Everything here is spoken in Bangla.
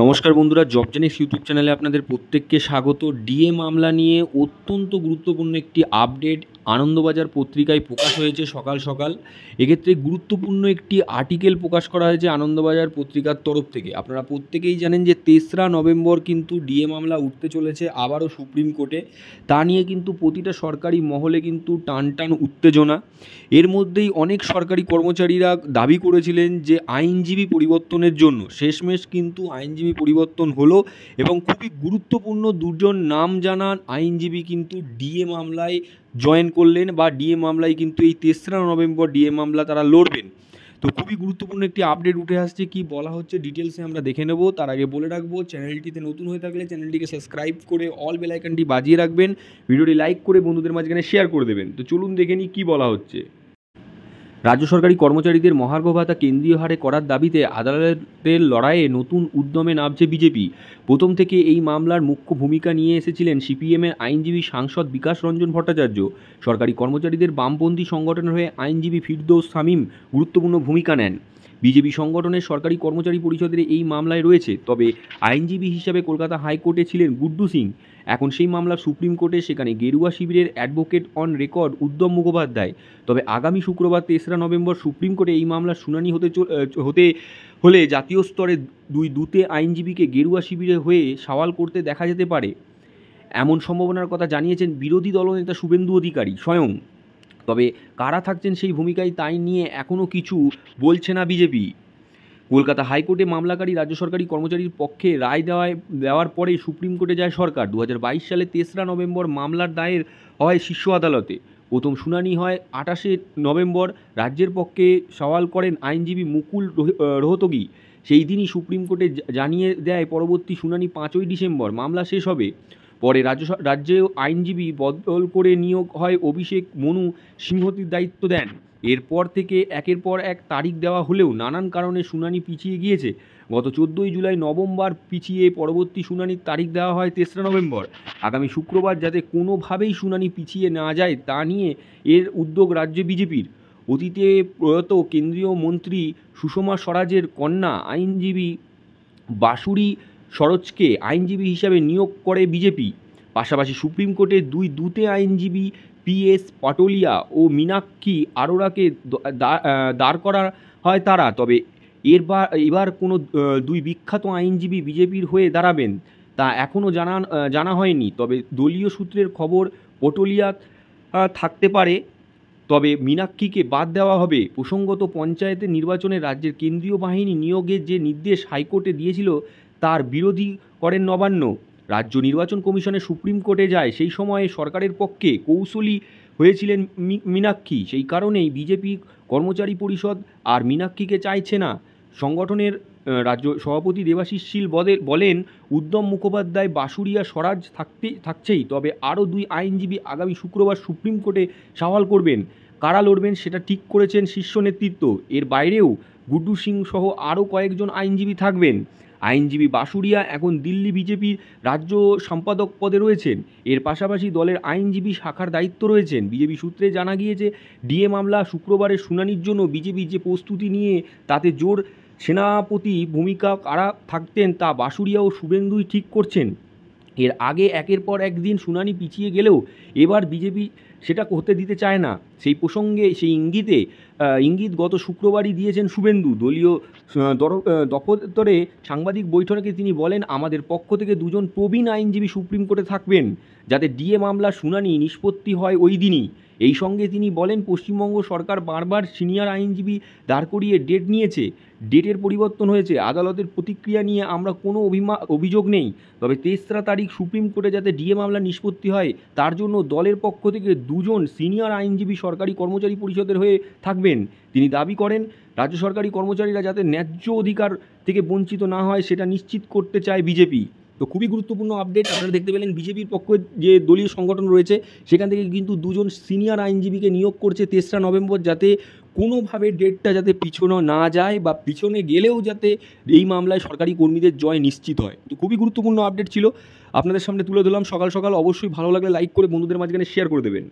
নমস্কার বন্ধুরা জব জানিস ইউটিউব চ্যানেলে আপনাদের প্রত্যেককে স্বাগত ডিএ মামলা নিয়ে অত্যন্ত গুরুত্বপূর্ণ একটি আপডেট আনন্দবাজার পত্রিকায় প্রকাশ হয়েছে সকাল সকাল এক্ষেত্রে গুরুত্বপূর্ণ একটি আর্টিকেল প্রকাশ করা হয়েছে আনন্দবাজার পত্রিকার তরফ থেকে আপনারা প্রত্যেকেই জানেন যে তেসরা নভেম্বর কিন্তু ডিএ মামলা উঠতে চলেছে আবারও সুপ্রিম কোর্টে তা নিয়ে কিন্তু প্রতিটা সরকারি মহলে কিন্তু টান টান উত্তেজনা এর মধ্যেই অনেক সরকারি কর্মচারীরা দাবি করেছিলেন যে আইনজীবী পরিবর্তনের জন্য শেষমেশ কিন্তু আইনজীবী আইনজীবী পরিবর্তন হলো এবং খুবই গুরুত্বপূর্ণ দুজন নাম জানান আইনজীবী কিন্তু ডিএ মামলায় জয়েন করলেন বা ডিএ মামলায় কিন্তু এই তেসরা নভেম্বর ডিএ মামলা তারা লড়বেন তো খুবই গুরুত্বপূর্ণ একটি আপডেট উঠে আসছে কি বলা হচ্ছে ডিটেলসে আমরা দেখে নেব তার আগে বলে রাখবো চ্যানেলটিতে নতুন হয়ে থাকলে চ্যানেলটিকে সাবস্ক্রাইব করে অল বেলাইকানটি বাজিয়ে রাখবেন ভিডিওটি লাইক করে বন্ধুদের মাঝখানে শেয়ার করে দেবেন তো চলুন দেখে নিই কী বলা হচ্ছে রাজ্য সরকারি কর্মচারীদের মহার্ঘ ভাতা কেন্দ্রীয় হারে করার দাবিতে আদালতের লড়াইয়ে নতুন উদ্যমে নামছে বিজেপি প্রথম থেকে এই মামলার মুখ্য ভূমিকা নিয়ে এসেছিলেন সিপিএমের আইনজীবী সাংসদ বিকাশ রঞ্জন ভট্টাচার্য সরকারি কর্মচারীদের বামপন্থী সংগঠনের হয়ে আইনজীবী ফিরদৌস শামীম গুরুত্বপূর্ণ ভূমিকা নেন বিজেপি সংগঠনের সরকারি কর্মচারী পরিষদের এই মামলায় রয়েছে তবে আইনজীবী হিসাবে কলকাতা হাইকোর্টে ছিলেন গুড্ডু সিং এখন সেই মামলা সুপ্রিম কোর্টে সেখানে গেরুয়া শিবিরের অ্যাডভোকেট অন রেকর্ড উদ্যম মুখোপাধ্যায় তবে আগামী শুক্রবার তেসরা নভেম্বর সুপ্রিম কোর্টে এই মামলার শুনানি হতে হতে হলে জাতীয় স্তরে দুই দূতে আইনজীবীকে গেরুয়া শিবিরে হয়ে সওয়াল করতে দেখা যেতে পারে এমন সম্ভাবনার কথা জানিয়েছেন বিরোধী দলনেতা শুভেন্দু অধিকারী স্বয়ং তবে কারা থাকছেন সেই ভূমিকায় তাই নিয়ে এখনও কিছু বলছে না বিজেপি কলকাতা হাইকোর্টে মামলাকারী রাজ্য সরকারি কর্মচারীর পক্ষে রায় দেওয়ায় দেওয়ার পরে সুপ্রিম কোর্টে যায় সরকার দু সালে তেসরা নভেম্বর মামলার দায়ের হয় শীর্ষ আদালতে প্রথম শুনানি হয় আঠাশে নভেম্বর রাজ্যের পক্ষে সওয়াল করেন আইনজীবী মুকুল রোহতগি সেই দিনই সুপ্রিম কোর্টে জানিয়ে দেয় পরবর্তী শুনানি পাঁচই ডিসেম্বর মামলা শেষ হবে পরে রাজ্য রাজ্যে আইনজীবী বদল করে নিয়োগ হয় অভিষেক মনু সিংহতির দায়িত্ব দেন এরপর থেকে একের পর এক তারিখ দেওয়া হলেও নানান কারণে শুনানি পিছিয়ে গিয়েছে গত চোদ্দোই জুলাই নভেম্বর পিছিয়ে পরবর্তী শুনানির তারিখ দেওয়া হয় তেসরা নভেম্বর আগামী শুক্রবার যাতে কোনোভাবেই শুনানি পিছিয়ে না যায় তা নিয়ে এর উদ্যোগ রাজ্য বিজেপির অতীতে প্রয়াত কেন্দ্রীয় মন্ত্রী সুষমা স্বরাজের কন্যা আইনজীবী বাসুরি সরোজকে আইনজীবী হিসাবে নিয়োগ করে বিজেপি পাশাপাশি সুপ্রিম কোর্টে দুই দুতে আইনজীবী পি এস পাটোলিয়া ও মীনাক্ষী আরোরাকে দাঁড় করা হয় তারা তবে এরবার এবার কোনো দুই বিখ্যাত আইনজীবী বিজেপির হয়ে দাঁড়াবেন তা এখনও জানা জানা হয়নি তবে দলীয় সূত্রের খবর পটোলিয়া থাকতে পারে তবে মীনাক্ষীকে বাদ দেওয়া হবে প্রসঙ্গত পঞ্চায়েতের নির্বাচনে রাজ্যের কেন্দ্রীয় বাহিনী নিয়োগের যে নির্দেশ হাইকোর্টে দিয়েছিল তার বিরোধী করেন নবান্ন রাজ্য নির্বাচন কমিশনে সুপ্রিম কোর্টে যায় সেই সময়ে সরকারের পক্ষে কৌশলী হয়েছিলেন মীনাক্ষী সেই কারণেই বিজেপি কর্মচারী পরিষদ আর মীনাক্ষীকে চাইছে না সংগঠনের রাজ্য সভাপতি দেবাশিস শীল বলেন উদ্যম মুখোপাধ্যায় বাসুরিয়া স্বরাজ থাকতে থাকছেই তবে আরও দুই আইনজীবী আগামী শুক্রবার সুপ্রিম কোর্টে সওয়াল করবেন কারা লড়বেন সেটা ঠিক করেছেন শীর্ষ নেতৃত্ব এর বাইরেও গুড্ডু সিং সহ আরও কয়েকজন আইনজীবী থাকবেন আইনজীবী বাসুরিয়া এখন দিল্লি বিজেপির রাজ্য সম্পাদক পদে রয়েছেন এর পাশাপাশি দলের আইনজীবী শাখার দায়িত্ব রয়েছেন বিজেপি সূত্রে জানা গিয়েছে ডিএ মামলা শুক্রবারের শুনানির জন্য বিজেপি যে প্রস্তুতি নিয়ে তাতে জোর সেনাপতি ভূমিকা কারা থাকতেন তা বাসুরিয়া ও শুভেন্দুই ঠিক করছেন এর আগে একের পর একদিন শুনানি পিছিয়ে গেলেও এবার বিজেপি সেটা করতে দিতে চায় না সেই প্রসঙ্গে সেই ইঙ্গিতে ইঙ্গিত গত শুক্রবারই দিয়েছেন শুভেন্দু দলীয় দপ্তরে সাংবাদিক বৈঠকে তিনি বলেন আমাদের পক্ষ থেকে দুজন প্রবীণ আইনজীবী সুপ্রিম কোর্টে থাকবেন যাতে ডিএ মামলার শুনানি নিষ্পত্তি হয় ওই দিনই এই সঙ্গে তিনি বলেন পশ্চিমবঙ্গ সরকার বারবার সিনিয়র আইনজীবী দাঁড় করিয়ে ডেট নিয়েছে ডেটের পরিবর্তন হয়েছে আদালতের প্রতিক্রিয়া নিয়ে আমরা কোনো অভিমা অভিযোগ নেই তবে তেসরা তারিখ সুপ্রিম কোর্টে যাতে ডিএ মামলা নিষ্পত্তি হয় তার জন্য দলের পক্ষ থেকে দুজন সিনিয়র আইনজীবী সরকারি কর্মচারী পরিষদের হয়ে থাকবেন তিনি দাবি করেন রাজ্য সরকারি কর্মচারীরা যাতে ন্যায্য অধিকার থেকে বঞ্চিত না হয় সেটা নিশ্চিত করতে চায় বিজেপি তো খুবই গুরুত্বপূর্ণ আপডেট আপনারা দেখতে পেলেন বিজেপির পক্ষে যে দলীয় সংগঠন রয়েছে সেখান থেকে কিন্তু দুজন সিনিয়র আইনজীবীকে নিয়োগ করছে তেসরা নভেম্বর যাতে কোনোভাবে ডেটটা যাতে পিছনে না যায় বা পিছনে গেলেও যাতে এই মামলায় সরকারি কর্মীদের জয় নিশ্চিত হয় তো খুবই গুরুত্বপূর্ণ আপডেট ছিল আপনাদের সামনে তুলে ধরলাম সকাল সকাল অবশ্যই ভালো লাগলে লাইক করে বন্ধুদের মাঝখানে শেয়ার করে দেবেন